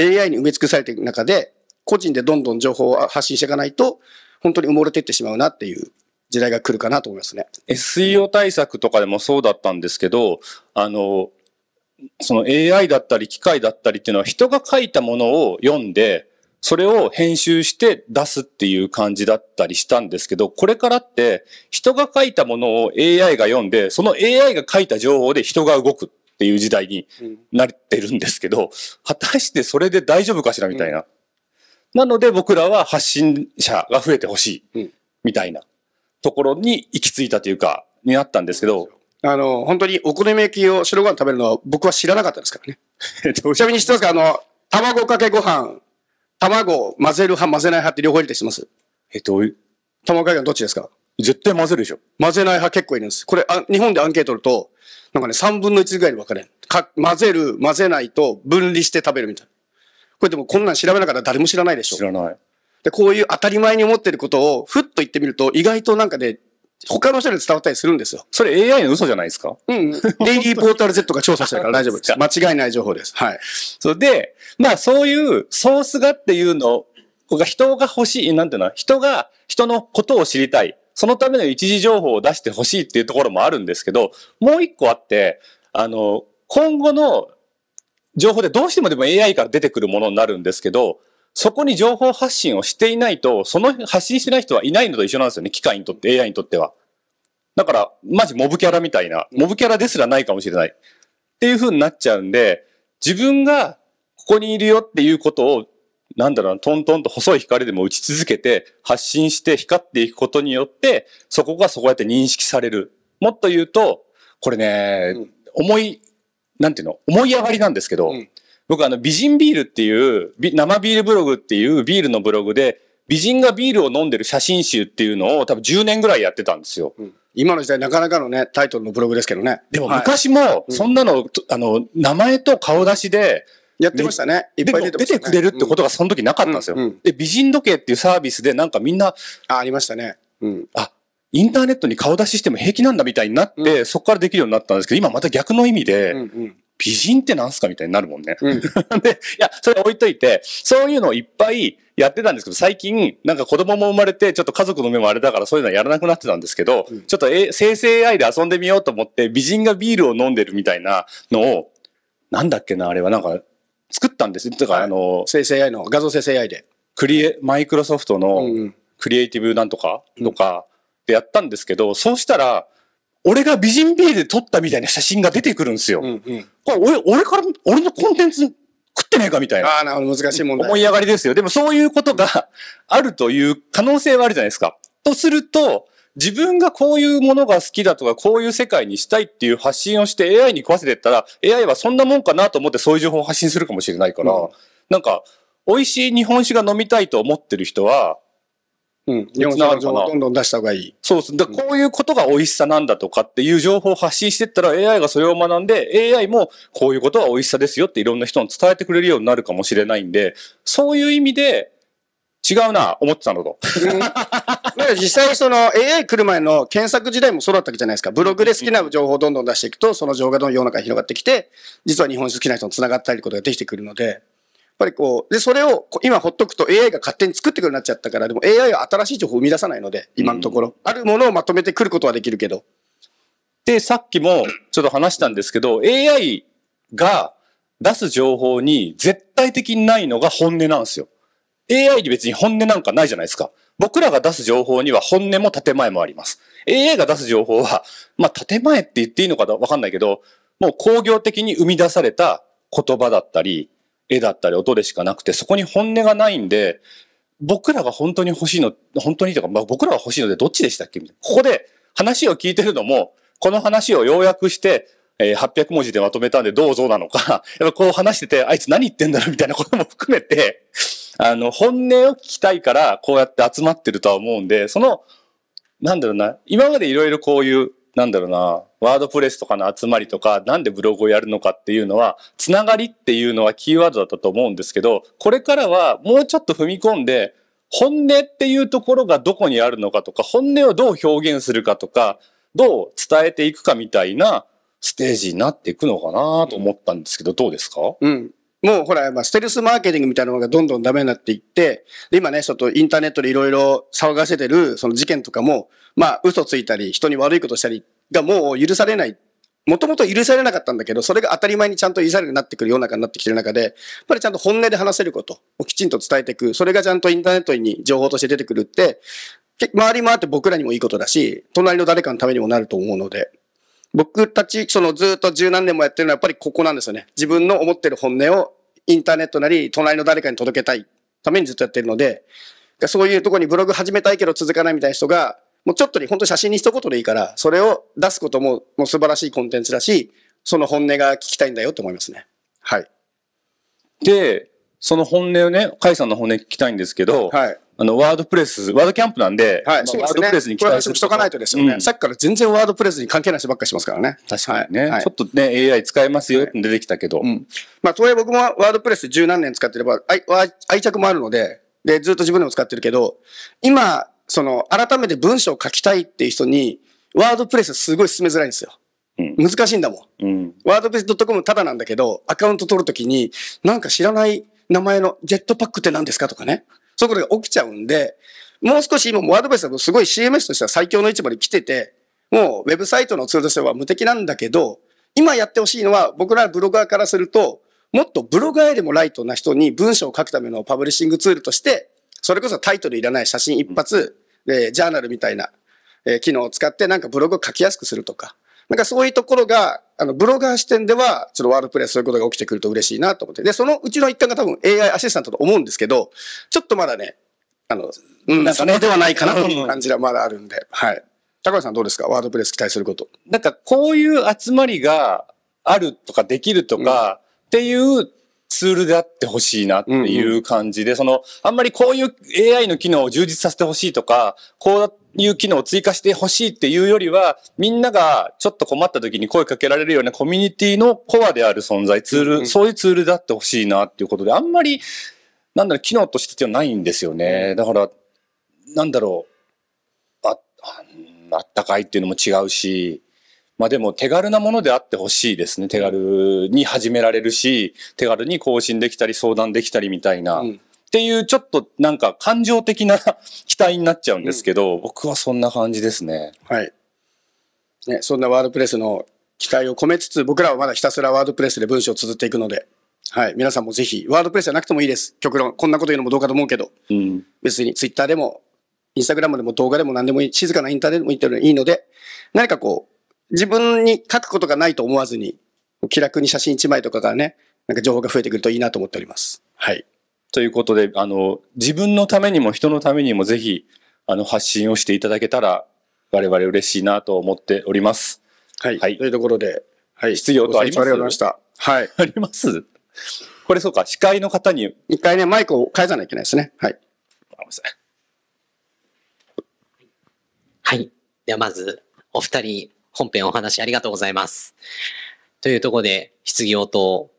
AI に埋め尽くされていく中で、個人でどんどん情報を発信していかないと、本当に埋もれていってしまうなっていう時代が来るかなと思いますね。SEO 対策とかでもそうだったんですけど、あの、その AI だったり機械だったりっていうのは人が書いたものを読んで、それを編集して出すっていう感じだったりしたんですけど、これからって人が書いたものを AI が読んで、その AI が書いた情報で人が動くっていう時代になってるんですけど、果たしてそれで大丈夫かしらみたいな。うん、なので僕らは発信者が増えてほしいみたいなところに行き着いたというか、になったんですけど、あの、本当にお好み焼きを白ご飯食べるのは僕は知らなかったですからね。ちなみに知ってますかあの、卵かけご飯、卵を混ぜる派混ぜない派って両方入れてします。えっと、卵かけご飯どっちですか絶対混ぜるでしょ。混ぜない派結構いるんです。これ、あ日本でアンケート取ると、なんかね、3分の1ぐらいに分かれん。か混ぜる、混ぜないと分離して食べるみたいな。これでもこんなん調べなかったら誰も知らないでしょ。知らない。で、こういう当たり前に思ってることを、ふっと言ってみると、意外となんかね、他の人に伝わったりするんですよ。それ AI の嘘じゃないですかうん。デイリーポータル Z が調査したから 大丈夫です。間違いない情報です。はい。そうで、まあそういうソースがっていうのが人が欲しい、なんていうの人が、人のことを知りたい。そのための一時情報を出してほしいっていうところもあるんですけど、もう一個あって、あの、今後の情報でどうしてもでも AI から出てくるものになるんですけど、そこに情報発信をしていないと、その発信してない人はいないのと一緒なんですよね。機械にとって、AI にとっては。だから、マジモブキャラみたいな、モブキャラですらないかもしれない。っていう風になっちゃうんで、自分がここにいるよっていうことを、なんだろうな、トントンと細い光でも打ち続けて、発信して光っていくことによって、そこがそうやって認識される。もっと言うと、これね、うん、思い、なんていうの、思い上がりなんですけど、うん僕あの、美人ビールっていう、生ビールブログっていうビールのブログで、美人がビールを飲んでる写真集っていうのを多分10年ぐらいやってたんですよ。うん今の時代なかなかのね、タイトルのブログですけどね。でも昔も、そんなの、はいうん、あの、名前と顔出しで、やってましたね。いっぱい出て、ね、出てくれるってことがその時なかったんですよ、うんうん。で、美人時計っていうサービスでなんかみんな、あ、ありましたね。うん。あ、インターネットに顔出ししても平気なんだみたいになって、そこからできるようになったんですけど、今また逆の意味で、うんうん、美人ってなんすかみたいになるもんね。うん、で、いや、それ置いといて、そういうのをいっぱいやってたんですけど、最近、なんか子供も生まれて、ちょっと家族の目もあれだからそういうのはやらなくなってたんですけど、うん、ちょっとえ生成 AI で遊んでみようと思って、美人がビールを飲んでるみたいなのを、なんだっけな、あれはなんか、作ったんですとかあの、生成 AI の、画像生成 AI で。クリエ、マイクロソフトの、クリエイティブなんとかとか、でやったんですけど、そうしたら、俺が美人ビーで撮ったみたいな写真が出てくるんですよ。うんうん、これ俺、俺から、俺のコンテンツ食ってねえかみたいな。ああ、なるほど、難しい問題。思い上がりですよ。でもそういうことが あるという可能性はあるじゃないですか。とすると、自分がこういうものが好きだとか、こういう世界にしたいっていう発信をして AI に食わせてったら、AI はそんなもんかなと思ってそういう情報を発信するかもしれないから、うん、なんか、美味しい日本酒が飲みたいと思ってる人は、うん。4社情をどんどん出した方がいい。そうです。だこういうことが美味しさなんだとかっていう情報を発信してったら AI がそれを学んで AI もこういうことは美味しさですよっていろんな人に伝えてくれるようになるかもしれないんで、そういう意味で違うな、思ってたのと。うん、実際その AI 来る前の検索時代もそうだったわけじゃないですか。ブログで好きな情報をどんどん出していくと、その情報がどんどん世の中に広がってきて、実は日本酒好きな人に繋がったりことができてくるので。っぱりこう、で、それを今ほっとくと AI が勝手に作ってくるになっちゃったから、でも AI は新しい情報を生み出さないので、今のところ。うん、あるものをまとめてくることはできるけど。で、さっきもちょっと話したんですけど、AI が出す情報に絶対的にないのが本音なんですよ。AI に別に本音なんかないじゃないですか。僕らが出す情報には本音も建前もあります。AI が出す情報は、まあ建前って言っていいのかわかんないけど、もう工業的に生み出された言葉だったり、絵だったり音でしかなくて、そこに本音がないんで、僕らが本当に欲しいの、本当にとか、まあ、僕らが欲しいのでどっちでしたっけみたいな。ここで話を聞いてるのも、この話を要約して、えー、800文字でまとめたんでどうぞなのか、やっぱこう話してて、あいつ何言ってんだろみたいなことも含めて、あの、本音を聞きたいから、こうやって集まってるとは思うんで、その、なんだろうな、今までいろいろこういう、なんだろうな、ワードプレスとかの集まりとか、なんでブログをやるのかっていうのは、つながりっていうのはキーワードだったと思うんですけど、これからはもうちょっと踏み込んで、本音っていうところがどこにあるのかとか、本音をどう表現するかとか、どう伝えていくかみたいなステージになっていくのかなと思ったんですけど、どうですかうん。もうほら、まステルスマーケティングみたいなのがどんどんダメになっていって、今ね、ちょっとインターネットでいろいろ騒がせてるその事件とかも、まあ、嘘ついたり、人に悪いことしたりがもう許されない。もともと許されなかったんだけど、それが当たり前にちゃんと許されるようになってくる世の中になってきてる中で、やっぱりちゃんと本音で話せることをきちんと伝えていく。それがちゃんとインターネットに情報として出てくるって、周り回って僕らにもいいことだし、隣の誰かのためにもなると思うので。僕たち、そのずっと十何年もやってるのはやっぱりここなんですよね。自分の思ってる本音をインターネットなり、隣の誰かに届けたいためにずっとやってるので、そういうとこにブログ始めたいけど続かないみたいな人が、もうちょっとに本当写真に一言でいいから、それを出すことももう素晴らしいコンテンツだし、その本音が聞きたいんだよと思いますね。はい。で、その本音をね、甲斐さんの本音聞きたいんですけど、はい。あの、ワードプレス、ワードキャンプなんで、はい、ワードプレスに期待しとかないとですよね、うん、さっきから全然ワードプレスに関係ない人ばっかしますからね。確かにね。はい、ちょっとね、AI 使えますよって出てきたけど。はいうん、まあ、とはいえ僕もワードプレス十何年使ってれば、愛愛着もあるので、で、ずっと自分でも使ってるけど、今、その、改めて文章を書きたいっていう人に、ワードプレスすごい進めづらいんですよ。うん、難しいんだもん。ワードプレス .com ただなんだけど、アカウント取るときに、なんか知らない名前のジェットパックって何ですかとかね。そういうことが起きちゃうんで、もう少し今、ワードプレスだとすごい CMS としては最強の位置まで来てて、もうウェブサイトのツールとしては無敵なんだけど、今やってほしいのは僕らブロガーからすると、もっとブロガーよりもライトな人に文章を書くためのパブリッシングツールとして、それこそタイトルいらない写真一発、えー、ジャーナルみたいな、えー、機能を使ってなんかブログを書きやすくするとか、なんかそういうところが、あの、ブロガー視点では、ちょっとワードプレスそういうことが起きてくると嬉しいなと思って。で、そのうちの一環が多分 AI アシスタントと思うんですけど、ちょっとまだね、あの、うん、なんかね、ではないかなという感じはまだあるんで、はい。高橋さんどうですかワードプレス期待すること。なんかこういう集まりがあるとかできるとか、っていうツールであってほしいなっていう感じで、うんうん、その、あんまりこういう AI の機能を充実させてほしいとか、こういう機能を追加してほしいっていうよりは、みんながちょっと困った時に声かけられるようなコミュニティのコアである存在、ツール、うんうん、そういうツールであってほしいなっていうことで、あんまり、なんだろう、機能としてってないんですよね。だから、なんだろう、あ、あったかいっていうのも違うし、まあでも手軽なものであってほしいですね。手軽に始められるし、手軽に更新できたり相談できたりみたいな。うんっていうちょっとなんか感情的な 期待になっちゃうんですけど、うん、僕はそんな感じですね。はい。ね、そんなワードプレスの期待を込めつつ、僕らはまだひたすらワードプレスで文章を綴っていくので、はい。皆さんもぜひ、ワードプレスじゃなくてもいいです。極論。こんなこと言うのもどうかと思うけど、うん、別にツイッターでも、インスタグラムでも動画でも何でもいい、静かなインターでもいいので、何かこう、自分に書くことがないと思わずに、気楽に写真一枚とかがね、なんか情報が増えてくるといいなと思っております。はい。ということで、あの、自分のためにも人のためにもぜひ、あの、発信をしていただけたら、我々嬉しいなと思っております。はい。はい、というところで、はい。質疑応答ありまありがとうございました。はい。ありますこれそうか、司会の方に。一回ね、マイクを返さなきゃいけないですね。はい。はい。ではまず、お二人、本編お話ありがとうございます。というとこで、質疑応答、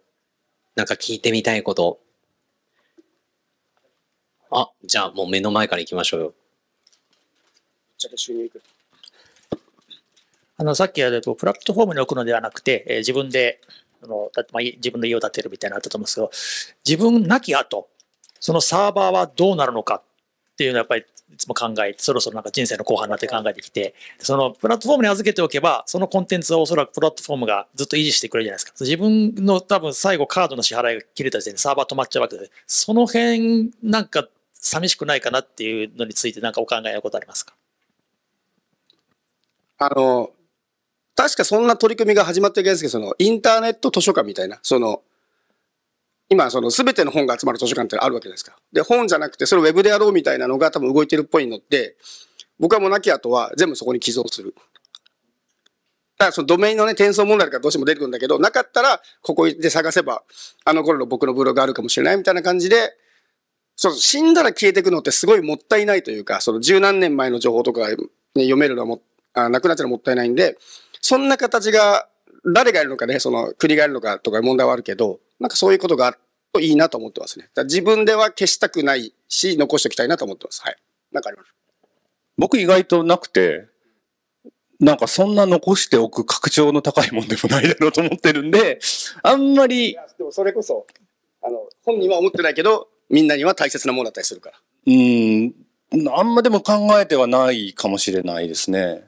なんか聞いてみたいこと。あ、じゃあもう目の前から行きましょうよ。あの、さっきやると、プラットフォームに置くのではなくて、えー、自分で、あのだまあ、自分の家を建てるみたいなのあったと思うんですけど、自分なき後、そのサーバーはどうなるのかっていうのはやっぱりいつも考えて、そろそろなんか人生の後半になって考えてきて、そのプラットフォームに預けておけば、そのコンテンツはおそらくプラットフォームがずっと維持してくれるじゃないですか。自分の多分最後カードの支払いが切れた時点でサーバー止まっちゃうわけで、その辺なんか寂しくないかなっていうのについてなんかお考えのことありますかあの、確かそんな取り組みが始まってるですけど、そのインターネット図書館みたいな、その今、その全ての本が集まる図書館ってあるわけですか。で、本じゃなくて、それをウェブでやろうみたいなのが多分動いてるっぽいので、僕はもうなき後は全部そこに寄贈する。だからそのドメインのね、転送問題かどうしても出てくるんだけど、なかったら、ここで探せば、あの頃の僕のブログあるかもしれないみたいな感じで、そう、死んだら消えてくのってすごいもったいないというか、その十何年前の情報とか、ね、読めるのはもあ、なくなっちゃうのもったいないんで、そんな形が誰がやるのかね、その国がやるのかとか問題はあるけど、なんかそういうことがあるといいなと思ってますね。自分では消したくないし、残しておきたいなと思ってます。はい。なんかあります僕意外となくて、なんかそんな残しておく拡張の高いもんでもないだろうと思ってるんで、あんまり。でもそれこそ、あの、本人は思ってないけど、みんなには大切なものだったりするから。うん。あんまでも考えてはないかもしれないですね。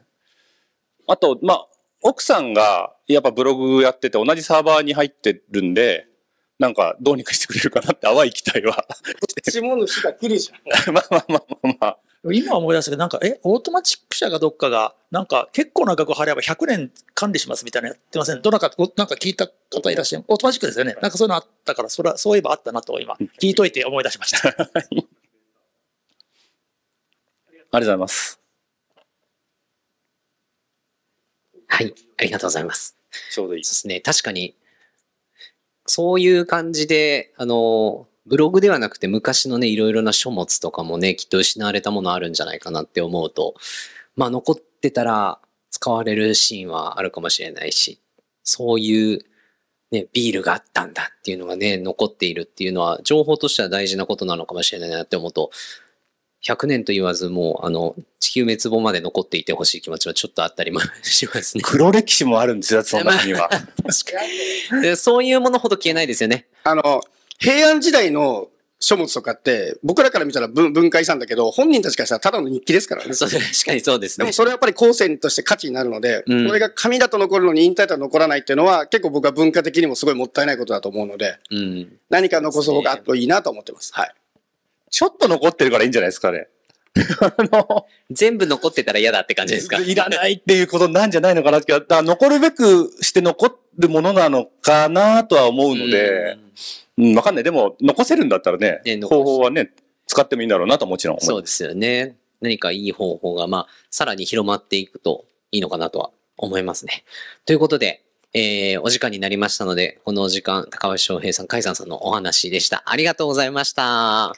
あと、まあ、奥さんがやっぱブログやってて同じサーバーに入ってるんで、なんかどうにかしてくれるかなって淡い期待は。下主が来るじゃん。まあまあまあまあまあ。今思い出したけど、なんか、え、オートマチック社がどっかが、なんか、結構な額払えば100年管理しますみたいなやってませんどなたか、なんか聞いた方いらっしゃる。オートマチックですよね。なんかそういうのあったから、それは、そういえばあったなと、今、聞いといて思い出しました。ありがとうございます。はい、ありがとうございます。ちょうどいい。ですね。確かに、そういう感じで、あの、ブログではなくて昔のね、いろいろな書物とかもね、きっと失われたものあるんじゃないかなって思うと、まあ残ってたら使われるシーンはあるかもしれないし、そういうね、ビールがあったんだっていうのがね、残っているっていうのは、情報としては大事なことなのかもしれないなって思うと、100年と言わず、もう、あの、地球滅亡まで残っていてほしい気持ちはちょっとあったりもしますね。黒歴史もあるんですよ、その中には。確かに。そういうものほど消えないですよね。あの、平安時代の書物とかって、僕らから見たら文化遺産だけど、本人たちからしたらただの日記ですからね。確かにそうですね。でもそれはやっぱり後世として価値になるので、うん、それが紙だと残るのに引退だと残らないっていうのは、結構僕は文化的にもすごいもったいないことだと思うので、うん、何か残す方があっといいなと思ってます。はい。ちょっと残ってるからいいんじゃないですかね。あの、全部残ってたら嫌だって感じですかいらないっていうことなんじゃないのかなって残るべくして残るものなのかなとは思うので、うん、わ、うん、かんない。でも、残せるんだったらね、ね方法はね、使ってもいいんだろうなともちろんそうですよね。何かいい方法が、まあ、さらに広まっていくといいのかなとは思いますね。ということで、えー、お時間になりましたので、このお時間、高橋翔平さん、海山さんのお話でした。ありがとうございました。